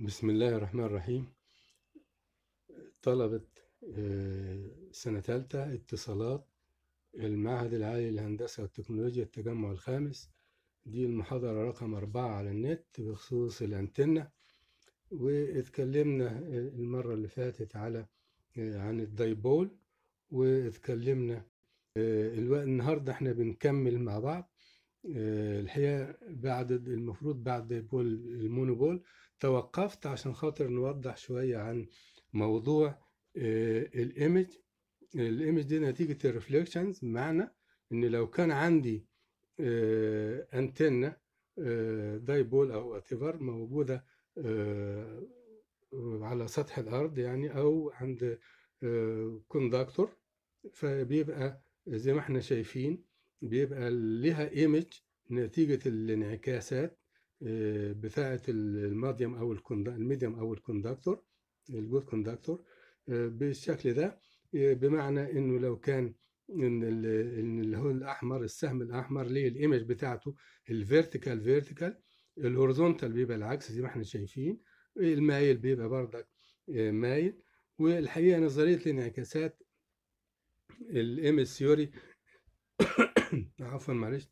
بسم الله الرحمن الرحيم طلبة آه، سنة تالتة اتصالات المعهد العالي للهندسة والتكنولوجيا التجمع الخامس دي المحاضرة رقم أربعة على النت بخصوص الأنتنة واتكلمنا المرة اللي فاتت على آه، عن الدايبول واتكلمنا آه، الوقت النهاردة احنا بنكمل مع بعض الحقيقة بعد المفروض بعد دايبول المونوبول توقفت عشان خاطر نوضح شوية عن موضوع آه، الايمج الايمج دي نتيجة الرفليكشنز بمعنى ان لو كان عندي انتنة دايبول آه، او اتيفر موجودة آه، على سطح الارض يعني او عند كونداكتور فبيبقى زي ما احنا شايفين بيبقى لها ايمج نتيجة الانعكاسات آه، بتاعه الماديوم او الميديوم او الكوندكتور الجود كوندكتور بالشكل ده آه، بمعنى انه لو كان ان اللي هو الاحمر السهم الاحمر ليه الايمج بتاعته الفيرتيكال فيرتيكال الهورزونتال بيبقى العكس زي ما احنا شايفين المايل بيبقى بردك آه، مايل والحقيقه نظريه الانعكاسات الإيمج ثيوري عفوا معلش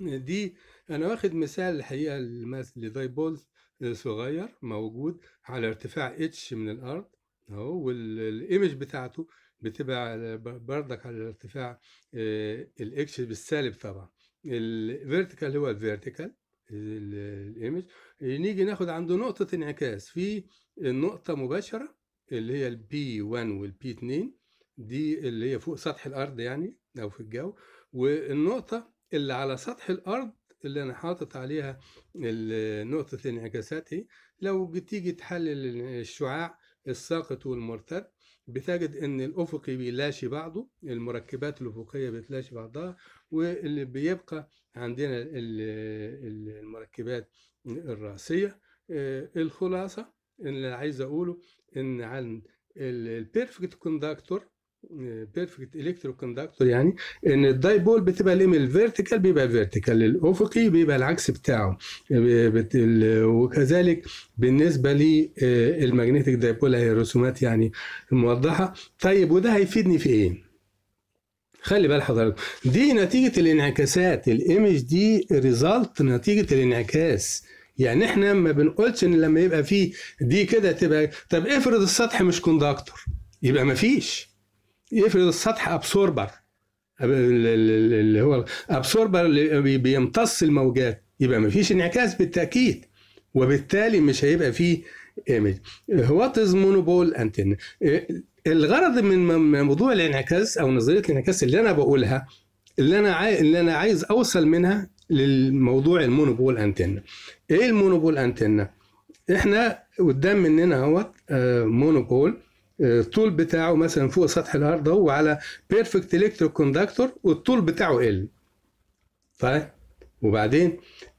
دي أنا واخد مثال الحقيقة الماس لداي بولز صغير موجود على ارتفاع اتش من الأرض أهو والإيمج بتاعته بتبقى بردك على ارتفاع آه، الاكس بالسالب طبعا الفيرتيكال هو الفيرتيكال الايمج نيجي ناخد عنده نقطة انعكاس في النقطة مباشرة اللي هي البي 1 والبي 2 دي اللي هي فوق سطح الأرض يعني أو في الجو والنقطة اللي على سطح الأرض اللي انا حاطط عليها نقطه الانعكاسات هي لو بتيجي تحلل الشعاع الساقط والمرتد بتجد ان الافقي بيلاشي بعضه المركبات الافقيه بتلاشي بعضها واللي بيبقى عندنا المركبات الراسيه آه، الخلاصه اللي عايز اقوله ان عن البيرفكت كوندكتور بيرفكت الكترو كوندكتور يعني ان الدايبول بتبقى الام الفيرتيكال بيبقى الفيرتيكال الافقي بيبقى العكس بتاعه وكذلك بالنسبه للماجنتيك آه، دايبول هي الرسومات يعني الموضحه طيب وده هيفيدني في ايه؟ خلي بال حضرتك دي نتيجه الانعكاسات الايمج دي ريزالت نتيجه الانعكاس يعني احنا ما بنقولش ان لما يبقى فيه دي كده تبقى طب افرض السطح مش كوندكتور يبقى ما فيش يفرض السطح ابسوربر اللي هو ابسوربر اللي بيمتص الموجات يبقى ما فيش انعكاس بالتاكيد وبالتالي مش هيبقى فيه ايمج وات از مونوبول انتن الغرض من موضوع الانعكاس او نظريه الانعكاس اللي انا بقولها اللي انا عاي... اللي انا عايز اوصل منها للموضوع المونوبول انتن ايه المونوبول انتن احنا قدام مننا اهوت مونوبول آه، الطول بتاعه مثلا فوق سطح الارض اهو على بيرفكت الكترو كوندكتور والطول بتاعه ال طيب وبعدين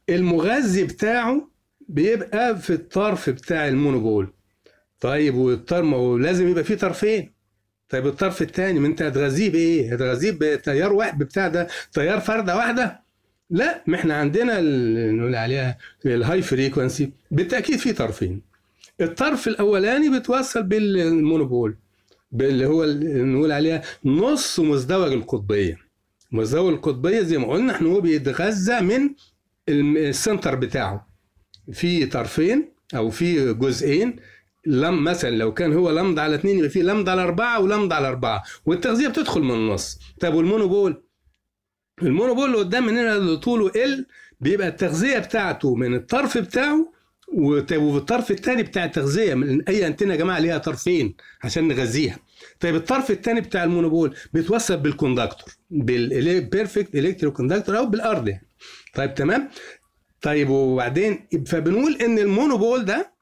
المغذي بتاعه بيبقى في الطرف بتاع المونوبول طيب والطرف ما هو لازم يبقى فيه طرفين طيب الطرف الثاني ما انت هتغذيه بايه؟ هتغذيه بتيار واحد بتاع ده تيار فرده واحده؟ لا ما احنا عندنا اللي نقول عليها الهاي فريكونسي بالتاكيد في طرفين الطرف الاولاني بتوصل بالمونوبول اللي هو نقول عليها نص مزدوج القطبيه مزدوج القطبيه زي ما قلنا احنا هو بيتغذى من السنتر بتاعه في طرفين او في جزئين لم مثلا لو كان هو لمض على اثنين يبقى في لمض على اربعه ولمض على اربعه والتغذيه بتدخل من النص طب والمونوبول المونوبول اللي قدام مننا اللي طوله ال بيبقى التغذيه بتاعته من الطرف بتاعه طيب والطرف الثاني بتاع التغذيه من اي انتنه يا جماعه ليها طرفين عشان نغذيها طيب الطرف الثاني بتاع المونوبول بيتوصل بالكوندكتور بالبيرفكت الكترو كوندكتور او بالارض يعني. طيب تمام طيب وبعدين فبنقول ان المونوبول ده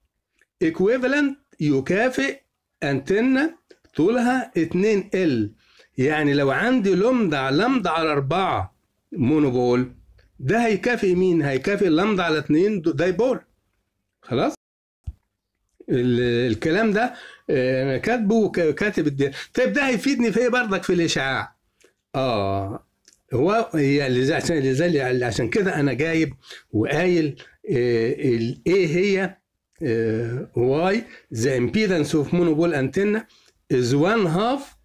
ايكويفالنت يكافئ انتنه طولها 2 ال يعني لو عندي لمدة على لمدة على أربعة مونوبول ده هيكافئ مين؟ هيكافئ لمضة على اتنين دايبول خلاص الكلام ده انا آه، كاتبه وكاتب الدين طيب ده هيفيدني في ايه برضك في الاشعاع اه هو هي لذلك عشان كده انا جايب وقايل آه، ايه هي آه، واي ذا امبيدنس اوف مونوبول انتنا از وان هاف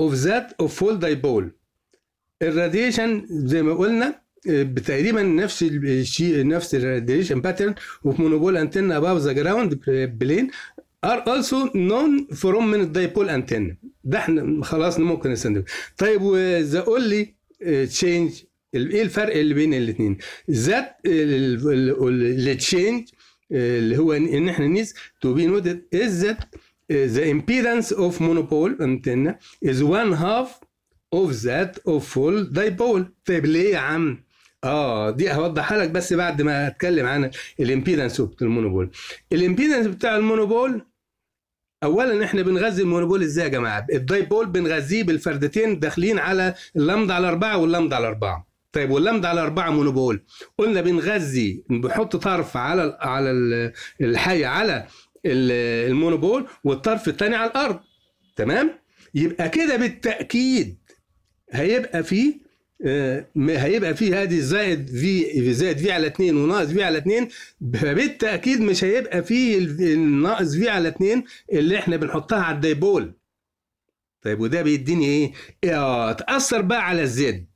اوف ذات اوف فول دايبول الراديشن زي ما قلنا بتقريبا نفس الشيء نفس الراديشن باترن وفي مونوبول انتنا اباف ذا جراوند بلين ار also نون فروم من الدايبول انتنا ده احنا خلاص ممكن نستنتج طيب وذا اونلي تشينج ايه الفرق اللي بين الاثنين ذات التشينج اللي هو ان احنا نيز تو بي نوتد از ذات the impedance of monopole antenna is one half of that of full dipole طيب ليه يا عم اه دي هوضحها لك بس بعد ما اتكلم عن الامبيدنس بتاع المونوبول الامبيدنس بتاع المونوبول اولا احنا بنغذي المونوبول ازاي يا جماعه الدايبول بنغذيه بالفردتين داخلين على اللمضه على اربعه واللمضه على اربعه طيب واللمضه على اربعه مونوبول قلنا بنغذي بنحط طرف على على الحي على المونوبول والطرف الثاني على الارض تمام يبقى كده بالتاكيد هيبقى فيه آه، هيبقى فيه هذه زائد في زائد في على 2 وناقص في على 2 فبالتاكيد مش هيبقى فيه الناقص في على 2 اللي احنا بنحطها على الديبول طيب وده بيديني ايه؟ اه تاثر بقى على الزد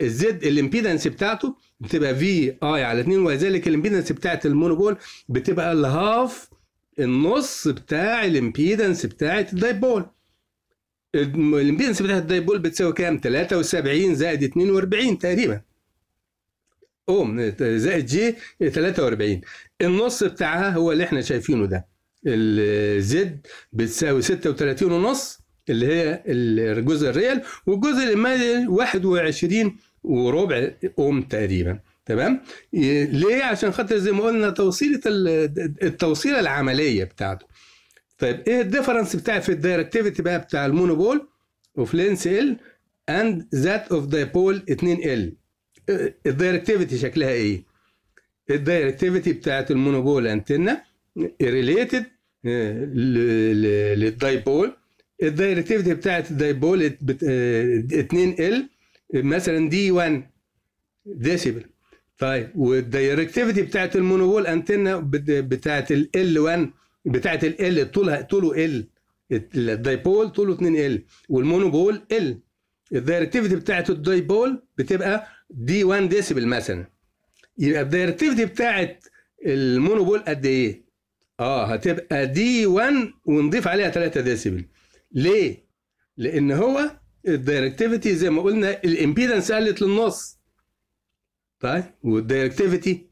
الزد الامبيدنس بتاعته بتبقى في آه، يعني اي على 2 وذلك الامبيدنس بتاعت المونوبول بتبقى الهاف النص بتاع الامبيدنس بتاعت الدايبول الامبيدنس بتاعت الدايبول بتساوي كام 73 زائد 42 تقريبا اوم زائد جي 43 النص بتاعها هو اللي احنا شايفينه ده الزد بتساوي 36 ونص اللي هي الجزء الريال والجزء المالي 21 وربع اوم تقريبا تمام ليه عشان خاطر زي ما قلنا توصيله التوصيله العمليه بتاعته طيب ايه الديفرنس بتاع في الدايركتيفيتي بقى بتاع المونوبول اوف لينس ال اند ذات اوف دايبول 2 ال الدايركتيفيتي شكلها ايه الدايركتيفيتي بتاعت المونوبول انتنا ريليتد للدايبول الدايركتيفيتي بتاعت الدايبول 2 ال مثلا دي 1 ديسيبل طيب والدايركتيفيتي بتاعت المونوبول انتنا بتاعت ال 1 بتاعه ال طولها طوله ال الدايبول طوله 2 ال والمونوبول ال الدايركتيفيتي بتاعه الدايبول بتبقى دي 1 ديسيبل مثلا يبقى الدايركتيفيتي بتاعه المونوبول قد ايه؟ اه هتبقى دي 1 ونضيف عليها 3 ديسيبل ليه؟ لان هو الدايركتيفيتي زي ما قلنا الامبيدنس قلت للنص طيب والدايركتيفيتي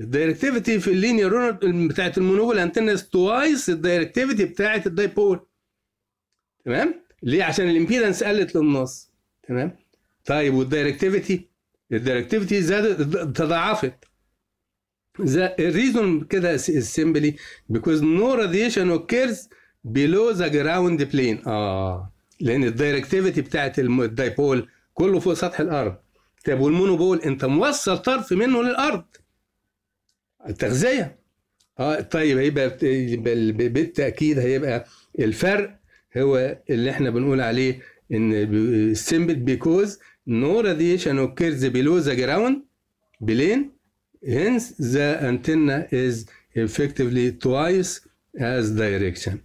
الدايركتيفيتي في اللينير بتاعت المونوبول انتنس توايس الدايركتيفيتي بتاعت الدايبول تمام ليه عشان الامبيدنس قلت للنص تمام طيب والدايركتيفيتي الدايركتيفيتي زادت تضاعفت الريزون كده سيمبلي بيكوز نو راديشن اوكيرز بيلو ذا جراوند بلين اه لان الدايركتيفيتي بتاعت الدايبول كله فوق سطح الارض طب والمونوبول انت موصل طرف منه للارض التغذيه اه طيب هيبقى بالتاكيد هيبقى الفرق هو اللي احنا بنقول عليه ان سمبل بيكوز نو راديشن اوكيرز below ذا جراوند بلين hence ذا antenna از effectively توايس از دايركشن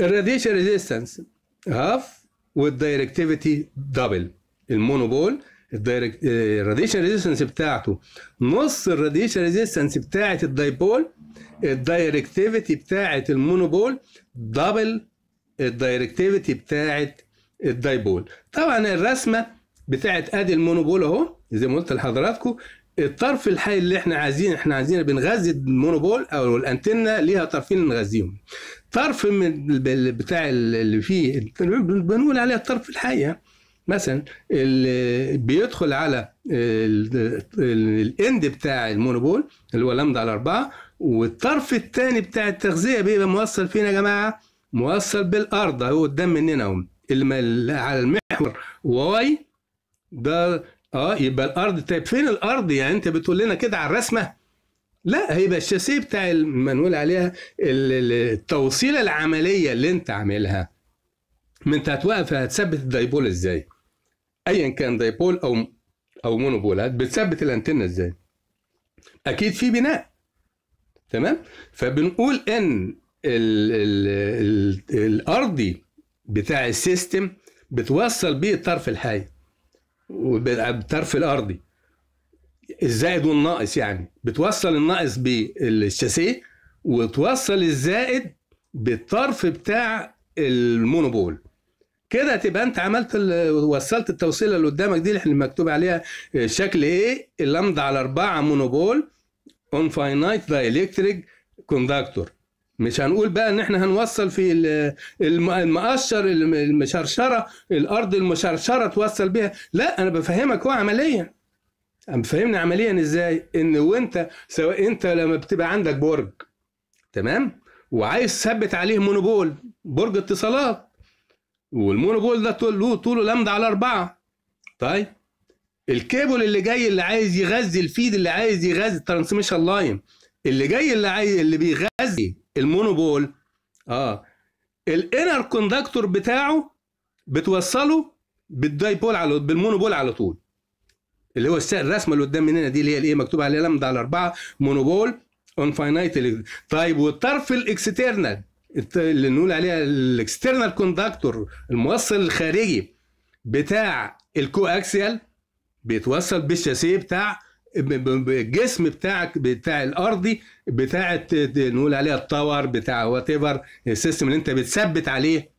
الراديشن ريزيستنس هاف والدايركتيفيتي دبل المونوبول الدايركت الراديشن ريزيستنس بتاعته نص الراديشن ريزيستنس بتاعت الدايبول الدايركتيفيتي بتاعت المونوبول دبل الدايركتيفيتي بتاعت الدايبول طبعا الرسمه بتاعت ادي المونوبول اهو زي ما قلت لحضراتكم الطرف الحي اللي احنا عايزين احنا عايزين بنغذي المونوبول او الانتنه ليها طرفين نغذيهم طرف من بتاع اللي فيه بنقول عليها الطرف الحي مثلا بيدخل على الاند بتاع المونوبول اللي هو لمدة على أربعة والطرف الثاني بتاع التغذية بيبقى موصل فين يا جماعة؟ موصل بالأرض أهو قدام مننا أهو اللي على المحور واي ده اه يبقى الارض طيب فين الارض يعني انت بتقول لنا كده على الرسمه لا هيبقى الشاسيه بتاع ما نقول عليها التوصيله العمليه اللي انت عاملها ما انت هتوقف هتثبت الدايبول ازاي ايا كان دايبول او او مونوبولات بتثبت الانتنه ازاي اكيد في بناء تمام فبنقول ان الـ الـ الـ الارضي بتاع السيستم بتوصل بيه الطرف الحي بالطرف الارضي الزائد والناقص يعني بتوصل الناقص بالشاسيه وتوصل الزائد بالطرف بتاع المونوبول كده تبقى انت عملت وصلت التوصيله اللي قدامك دي اللي مكتوب عليها آه، شكل ايه اللمضه على اربعه مونوبول اون فاينايت دايلكتريك كوندكتور مش هنقول بقى ان احنا هنوصل في المقشر المشرشره الارض المشرشره توصل بيها لا انا بفهمك هو عمليا فهمني عمليا ازاي ان وانت سواء انت لما بتبقى عندك برج تمام وعايز تثبت عليه مونوبول برج اتصالات والمونوبول ده طوله طوله لمدة على أربعة طيب الكيبل اللي جاي اللي عايز يغذي الفيد اللي عايز يغذي الترانسميشن لاين اللي جاي اللي عايز اللي بيغذي المونوبول اه الانر كوندكتور بتاعه بتوصله بالدايبول على بالمونوبول على طول اللي هو الرسمه اللي قدام مننا دي اللي هي الايه مكتوب عليها لمده على اربعه مونوبول اون فاينايت طيب والطرف الاكسترنال اللي نقول عليها الاكسترنال كوندكتور الموصل الخارجي بتاع الكواكسيال بيتوصل بالشاسيه بتاع الجسم بتاعك بتاع الارضي بتاع نقول عليها التاور بتاع وات ايفر السيستم اللي انت بتثبت عليه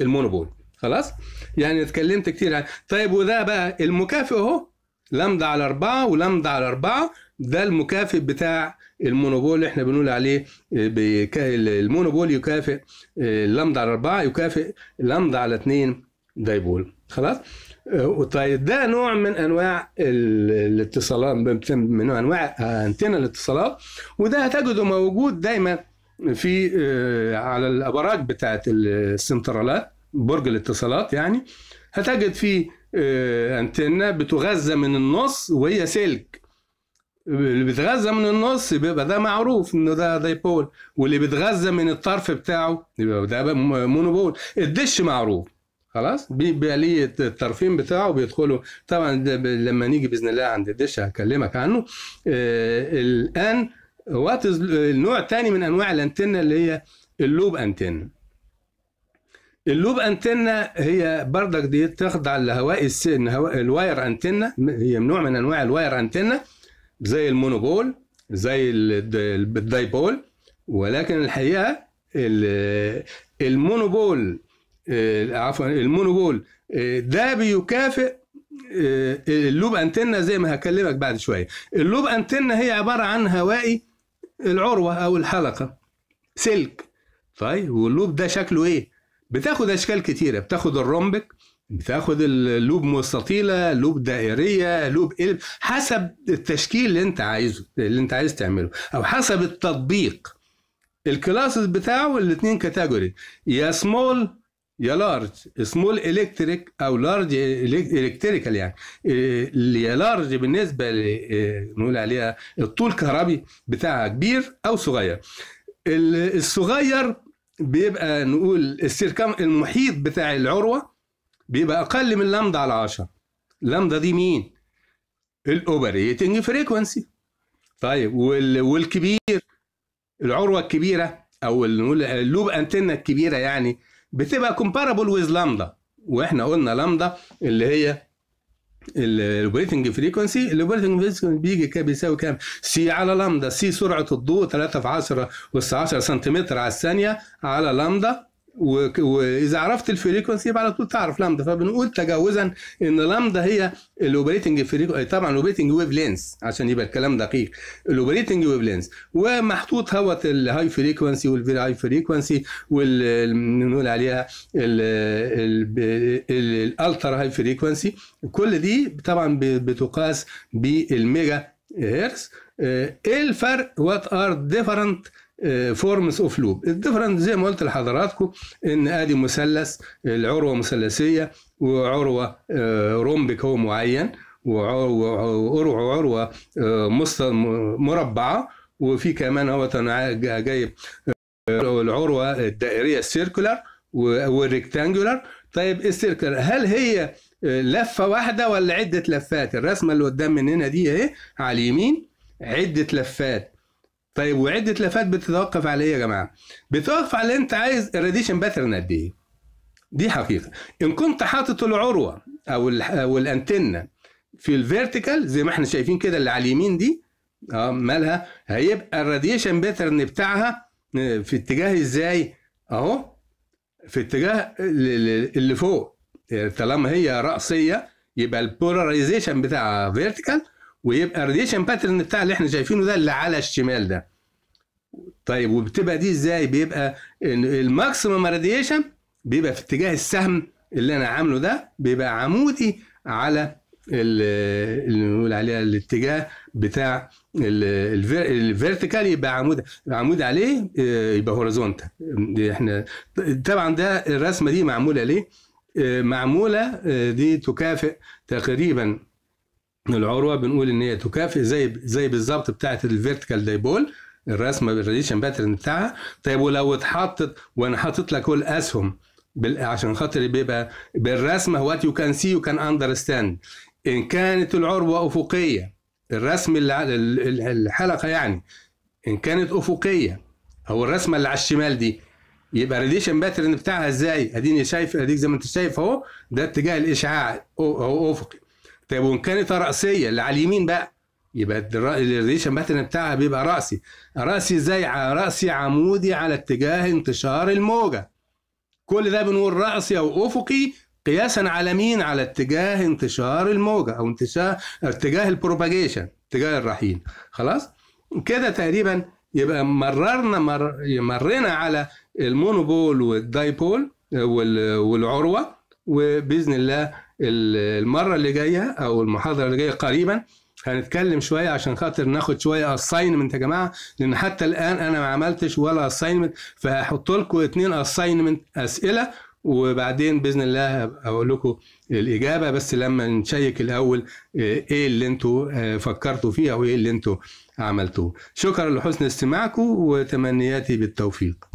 المونوبول خلاص يعني اتكلمت كتير عن طيب وده بقى المكافئ اهو لمده على أربعة ولمده على أربعة ده المكافئ بتاع المونوبول اللي احنا بنقول عليه آه، المونوبول يكافئ آه، اللمضة على أربعة يكافئ اللمضة على اتنين دايبول خلاص آه، طيب ده نوع من انواع الاتصالات من انواع انتنا الاتصالات وده هتجده موجود دايما في على الابراج بتاعت السنترالات برج الاتصالات يعني هتجد في انتنا بتغذى من النص وهي سلك اللي بيتغذى من النص بيبقى ده معروف انه ده دايبول واللي بيتغذى من الطرف بتاعه يبقى ده مونوبول الدش معروف خلاص بيبقى ليه الطرفين بتاعه بيدخلوا طبعا لما نيجي باذن الله عند الدش هكلمك عنه آه الان وات نوع الثاني من انواع الانتنه اللي هي اللوب انتنه اللوب انتنة هي بردك دي تخضع لهواء السن هواء الواير انتنة هي نوع من انواع الواير انتنة زي المونوبول زي الدايبول ولكن الحقيقه المونوبول آه، عفوا المونوبول آه، ده بيكافئ آه، اللوب انتنا زي ما هكلمك بعد شويه اللوب انتنا هي عباره عن هوائي العروه او الحلقه سلك طيب واللوب ده شكله ايه بتاخد اشكال كتيره بتاخد الرومبك بتاخد اللوب مستطيله لوب دائريه لوب قلب حسب التشكيل اللي انت عايزه اللي انت عايز تعمله او حسب التطبيق الكلاسز بتاعه الاثنين كاتيجوري يا سمول يا لارج سمول الكتريك او لارج الكتريكال يعني يا لارج بالنسبه نقول عليها الطول كهربي بتاعها كبير او صغير الصغير بيبقى نقول السيركم المحيط بتاع العروه بيبقى اقل من لامدا على 10 لامدا دي مين الاوبريتنج فريكوانسي طيب وال... والكبير العروه الكبيره او نقول اللوب انتنا الكبيره يعني بتبقى كومبارابل ويز لامدا واحنا قلنا لامدا اللي هي الاوبريتنج فريكونسي الاوبريتنج فريكونسي بيجي كام بيساوي كام سي على لامدا سي سرعه الضوء 3 في 10 والس 10 سنتيمتر على الثانيه على لامدا واذا عرفت الفريكونسي يبقى على طول تعرف لامدا فبنقول تجاوزا ان لامدا هي الاوبريتنج آه، فريكونسي طبعا الاوبريتنج ويف لينس عشان يبقى الكلام دقيق الاوبريتنج ويف لينس ومحطوط هوت الهاي فريكونسي والفيري هاي فريكونسي بنقول عليها الالترا هاي فريكونسي كل دي طبعا بتقاس بالميجا هيرتز آه، ايه الفرق وات ار ديفرنت فورمز اوف لوب الديفرنت زي ما قلت لحضراتكم ان ادي مثلث العروه مثلثيه وعروه رومبيك آه، هو معين وعروه عروه آه، مربعه وفي كمان هو جايب آه، العروه الدائريه السيركولار والريكتانجولار طيب السيركولار هل هي لفه واحده ولا عده لفات الرسمه اللي قدام مننا دي اهي على اليمين عده لفات طيب وعده لفات بتتوقف على ايه يا جماعه؟ بتوقف على انت عايز الراديشن باترن قد ايه؟ دي حقيقه ان كنت حاطط العروه او او الانتنه في الفيرتيكال زي ما احنا شايفين كده اللي على اليمين دي اه مالها هيبقى الراديشن باترن بتاعها آه، في اتجاه ازاي؟ اهو في اتجاه اللي فوق طالما هي راسيه يبقى البولاريزيشن بتاعها فيرتيكال ويبقى الراديشن باترن بتاع اللي احنا شايفينه ده اللي على الشمال ده طيب وبتبقى دي ازاي بيبقى ان الماكسيمم راديشن بيبقى في اتجاه السهم اللي انا عامله ده بيبقى عمودي على اللي نقول عليها الاتجاه بتاع الفيرتيكال يبقى عمود عمود عليه آه، يبقى هوريزونتال احنا طبعا ده الرسمه دي معموله ليه؟ آه، معموله آه، دي تكافئ تقريبا العروه بنقول ان هي تكافئ زي زي بالظبط بتاعه الفيرتيكال دايبول الرسمه بالراديشن باترن بتاعها طيب ولو اتحطت وانا حاطط لك كل اسهم بال... عشان خاطر بيبقى بالرسمه وات يو كان سي يو كان اندرستاند ان كانت العروه افقيه الرسم اللي الحلقه يعني ان كانت افقيه هو الرسمه اللي على الشمال دي يبقى الراديشن باترن بتاعها ازاي اديني شايف اديك زي ما انت شايف اهو ده اتجاه الاشعاع هو افقي طيب وان كانت راسيه اللي على اليمين بقى يبقى الراديشن باترن بتاعها بيبقى راسي راسي ازاي راسي عمودي على اتجاه انتشار الموجه كل ده بنقول راسي او افقي قياسا على مين على اتجاه انتشار الموجه او انتشار اتجاه البروباجيشن اتجاه الرحيل خلاص كده تقريبا يبقى مررنا مر... مرينا على المونوبول والدايبول والعروه وباذن الله المره اللي جايه او المحاضره اللي جايه قريبا هنتكلم شويه عشان خاطر ناخد شويه اساينمنت يا جماعه لان حتى الان انا ما عملتش ولا اساينمنت فهحط لكم اثنين اساينمنت اسئله وبعدين باذن الله اقول لكم الاجابه بس لما نشيك الاول آه، ايه اللي انتوا آه، فكرتوا فيه او ايه اللي انتوا عملتوه شكرا لحسن استماعكم وتمنياتي بالتوفيق